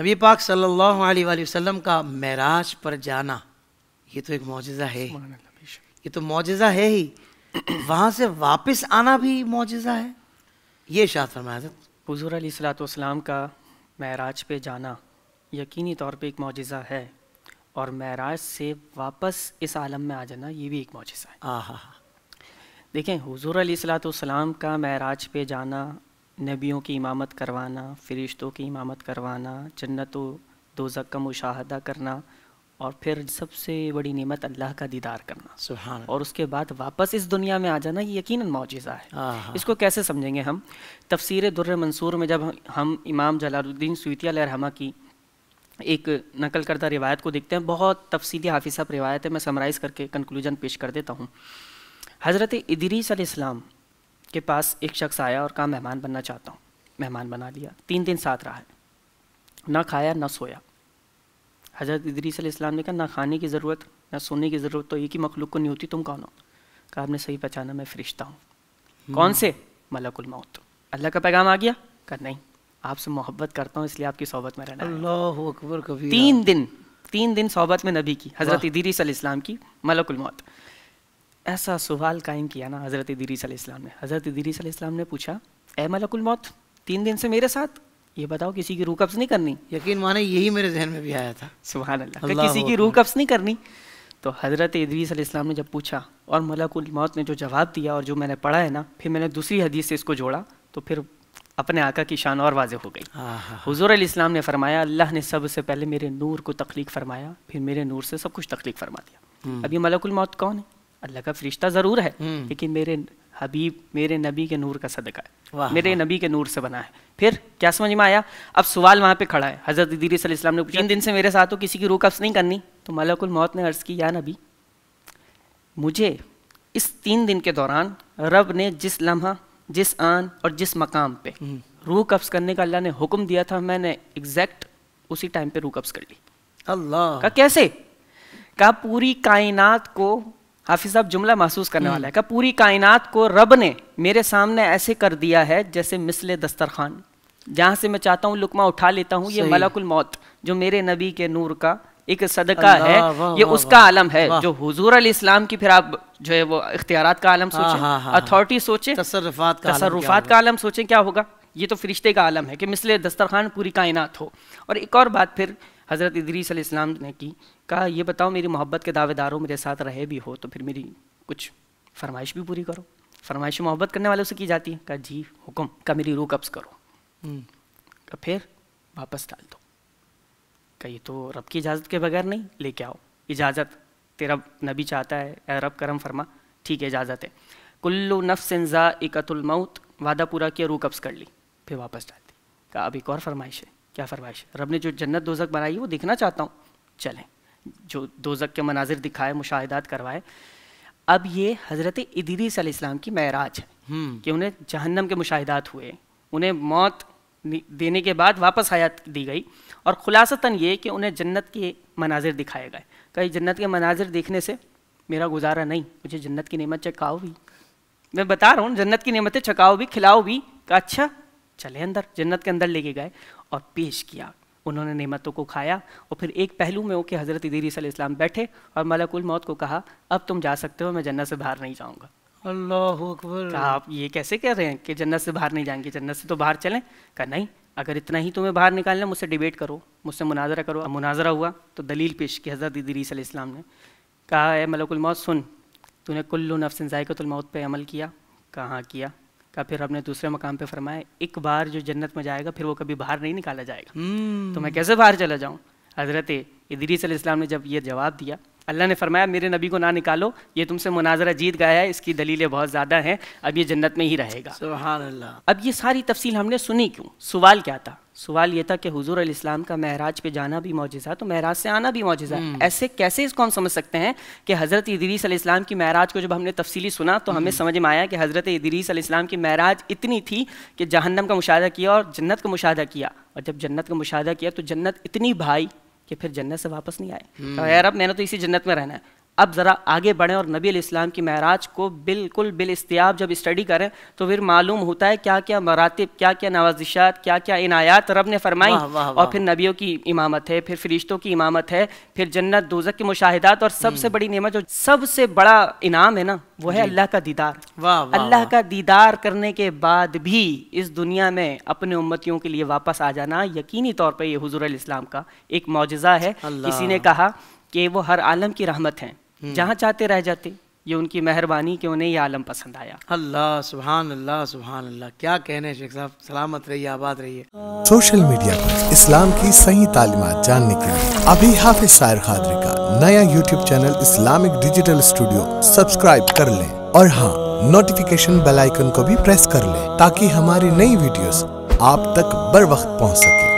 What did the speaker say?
नबी पाक सल्लल्लाहु अलैहि वसल्लम का महराज पर जाना ये तो एक मुआजा है ये तो मुजजा है ही वहाँ से वापस आना भी मुजजा है ये शाह फरमाया हजूर सलाम का महराज पे जाना यकीनी तौर पे एक मुजजा है और महराज से वापस इस आलम में आ जाना ये भी एक मुआजा है आहा देखें हजूर सलाम का महराज पे जाना नबियों की इमामत करवाना फ़रिश्तों की इमामत करवाना जन्नत दोजक का मुशाहदा करना और फिर सबसे बड़ी नेमत अल्लाह का दीदार करना सुबहान और उसके बाद वापस इस दुनिया में आ जाना ये यकीन मुआजा है इसको कैसे समझेंगे हम तफसीर दुर्र मंसूर में जब हम इमाम जलालुद्दीन सुतिया रहमा की एक नकल करदा रिवायत को देखते हैं बहुत तफसीली हाफिज साहब रिवायत है मैं समराइज़ करके कंक्लूजन पेश कर देता हूँ हज़रत इदरीस के पास एक शख्स आया और कहा मेहमान बनना चाहता हूँ मेहमान बना लिया तीन दिन साथ रहा है ना खाया ना सोया हज़रत इदरीस इस्लाम ने कहा ना खाने की ज़रूरत ना सोने की ज़रूरत तो एक ही मखलूक को नहीं होती तुम कौन हो कहा आपने सही पहचाना मैं फ़रिश्ता हूँ हम्म। कौन से मलकुल मौत अल्लाह का पैगाम आ गया कहा नहीं आपसे मोहब्बत करता हूँ इसलिए आपकी सोहबत में रहना अल्लाह अकबर कभी तीन दिन तीन दिन सोहबत में नबी की हज़रत इदरीस इस्लाम की मलकुल मौत ऐसा सवाल कायम किया ना हज़रत दरीस सलाम ने हज़रत दरीस सलाम ने पूछा ए मलकुल मौत तीन दिन से मेरे साथ ये बताओ किसी की रूह कब्ज़ नहीं करनी यकीन माने यही मेरे जहन में भी आया था सुबह अल्लाह किसी की रूह कब्ज़ नहीं करनी तो हज़रत इदरीस इस्लाम ने जब पूछा और मलकुल मौत ने जो जवाब दिया और जो मैंने पढ़ा है ना फिर मैंने दूसरी हदीस से इसको जोड़ा तो फिर अपने आका की शान और वाज हो गई हजूर इस्लाम ने फरमाया अल्लाह ने सबसे पहले मेरे नूर को तख्लीक फरमाया फिर मेरे नूर से सब कुछ तख्लीक फरमा दिया हम्म। अब ये मलकुल मौत कौन है अल्लाह का फरिश्ता ज़रूर है लेकिन हम्म। मेरे हबीब मेरे नबी के नूर का सदका है मेरे नबी के नूर से बना है फिर क्या समझ में आया अब सवाल वहाँ पे खड़ा है हज़रत दीदीसम ने तीन दिन से मेरे साथ हो तो किसी की रूह कब्ज़ नहीं करनी तो मलकुल मौत ने अर्ज़ की या नबी मुझे इस तीन दिन के दौरान रब ने जिस लम्हा जिस आन और जिस मकाम पे हम्म। रूह कब्ज़ करने का अल्लाह ने हुक्म दिया था मैंने एग्जैक्ट उसी टाइम पे रूह कब्ज़ कर ली अल्लाह का कैसे का पूरी कायनात को हाफिज साहब जुमला महसूस करने हम्म। वाला है कि पूरी कायनात को रब ने मेरे सामने ऐसे कर दिया है जैसे मिसले दस्तरखान जहां से मैं चाहता हूँ लुकमा उठा लेता हूँ ये मलकुल मौत जो मेरे नबी के नूर का एक सदका है ये उसका आलम है जो हुजूर अली इस्लाम की फिर आप जो है वो इख्तियारात का आलम हाँ, सोचें हाँ, हाँ, अथॉरिटी सोचें तसरफात का का आलम सोचें क्या होगा ये तो फरिश्ते का आलम है कि मिसले दस्तरखान पूरी कायनात हो और एक और बात फिर हज़रत इदरीस इस्लाम ने की कहा यह बताओ मेरी मोहब्बत के दावेदारों मेरे साथ रहे भी हो तो फिर मेरी कुछ फरमाइश भी पूरी करो फरमाइश मोहब्बत करने वालों से की जाती है कहा जी हुक्म का मेरी रूह कब्ज़ करो हम्म। का फिर वापस डाल दो कही तो रब की इजाज़त के बगैर नहीं लेके आओ इजाज़त तेरा नबी चाहता है रब करम फरमा ठीक है इजाज़त है कुल्लू नफ्सजा इकतुलमौत वादा पूरा किया रू कब्ज़ कर ली फिर वापस डाल दी कहा अब एक और फरमाइश है क्या फरमाइश रब ने जो जन्नत दोजक बनाई है वो देखना चाहता हूँ चलें जो दोजक के मनाजिर दिखाए मुशाहिदात करवाए अब ये हज़रत इदरीस इस्लाम की महराज है हम्म। कि उन्हें जहन्नम के मुशाहिदात हुए उन्हें मौत देने के बाद वापस हयात दी गई और खुलासतन ये कि उन्हें जन्नत के मनाजिर दिखाए गए कहीं जन्नत के मनाजिर देखने से मेरा गुजारा नहीं मुझे जन्नत की नेमत चकाओ भी मैं बता रहा हूँ जन्नत की नेमतें चकाओ भी खिलाओ भी का अच्छा चले अंदर जन्नत के अंदर लेके गए और पेश किया उन्होंने नेमतों को खाया और फिर एक पहलू में होकर हज़रत सल इस्लाम बैठे और मलकुल मौत को कहा अब तुम जा सकते हो मैं जन्नत से बाहर नहीं जाऊँगा अल्लाह अकबर आप ये कैसे कह रहे हैं कि जन्नत से बाहर नहीं जाएंगे जन्नत से तो बाहर चलें कहा नहीं अगर इतना ही तुम्हें बाहर निकालना मुझसे डिबेट करो मुझसे मुनाजरा करो मुनाजरा हुआ तो दलील पेश की हज़रत सल इस्लाम ने कहा है मलकुल मौत सुन तूने कुल्लू नफसिन जायकतुलमौत पर अमल किया कहाँ किया का फिर आपने दूसरे मकाम पे फरमाया एक बार जो जन्नत में जाएगा फिर वो कभी बाहर नहीं निकाला जाएगा हम्म। तो मैं कैसे बाहर चला जाऊँ हज़रत इदरीस इस्लाम ने जब ये जवाब दिया अल्लाह ने फरमाया मेरे नबी को ना निकालो ये तुमसे मुनाजरा जीत गया है इसकी दलीलें बहुत ज़्यादा हैं अब ये जन्नत में ही रहेगा अब ये सारी तफसील हमने सुनी क्यों सवाल क्या था सवाल ये था कि हजूर इस्लाम का महराज पे जाना भी मौजिजा तो महराज से आना भी मौजिजा हम्म। ऐसे कैसे इसको हम समझ सकते हैं कि हज़रत इदरीस इस्लाम की महराज को जब हमने तफसीली सुना तो हमें हम्म। समझ में आया कि हज़रत इदरीस इस्लाम की महराज इतनी थी कि जहन्नम का मुशाह किया और जन्नत का मुशाह किया और जब जन्नत का मुशाह किया तो जन्नत इतनी भाई कि फिर जन्नत से वापस नहीं आए हम्म। तो यार अब मैंने तो इसी जन्नत में रहना है अब ज़रा आगे बढ़ें और नबी इस्लाम की महराज को बिल्कुल इस्तियाब जब स्टडी करें तो फिर मालूम होता है क्या क्या मरातब क्या क्या नवाजिशात क्या क्या इनायात रब ने फरमाई और फिर नबियों की इमामत है फिर फरिश्तों की इमामत है फिर जन्नत दोजक के मुशाहिदात और सबसे हम्म। बड़ी नियमत जो सबसे बड़ा इनाम है ना वो है अल्लाह का दीदार अल्लाह का दीदार करने के बाद भी इस दुनिया में अपने उम्मतियों के लिए वापस आ जाना यकीनी तौर पर यह हजूर इस्लाम का एक मुजजा है किसी ने कहा कि वो हर आलम की रहमत हैं हम्म। जहाँ चाहते रह जाते ये उनकी मेहरबानी कि उन्हें ये आलम पसंद आया अल्लाह सुबहान अल्लाह सुबहान अल्लाह क्या कहने शेख साहब सलामत रहिए आबाद रहिए सोशल मीडिया पर इस्लाम की सही तालीमत जानने के लिए अभी हाफिज सायर खादरी का नया YouTube channel Islamic digital studio subscribe कर लें और हाँ नोटिफिकेशन बेल आइकन को भी प्रेस कर लें ताकि हमारी नई वीडियोस आप तक बर वक्त पहुँच सके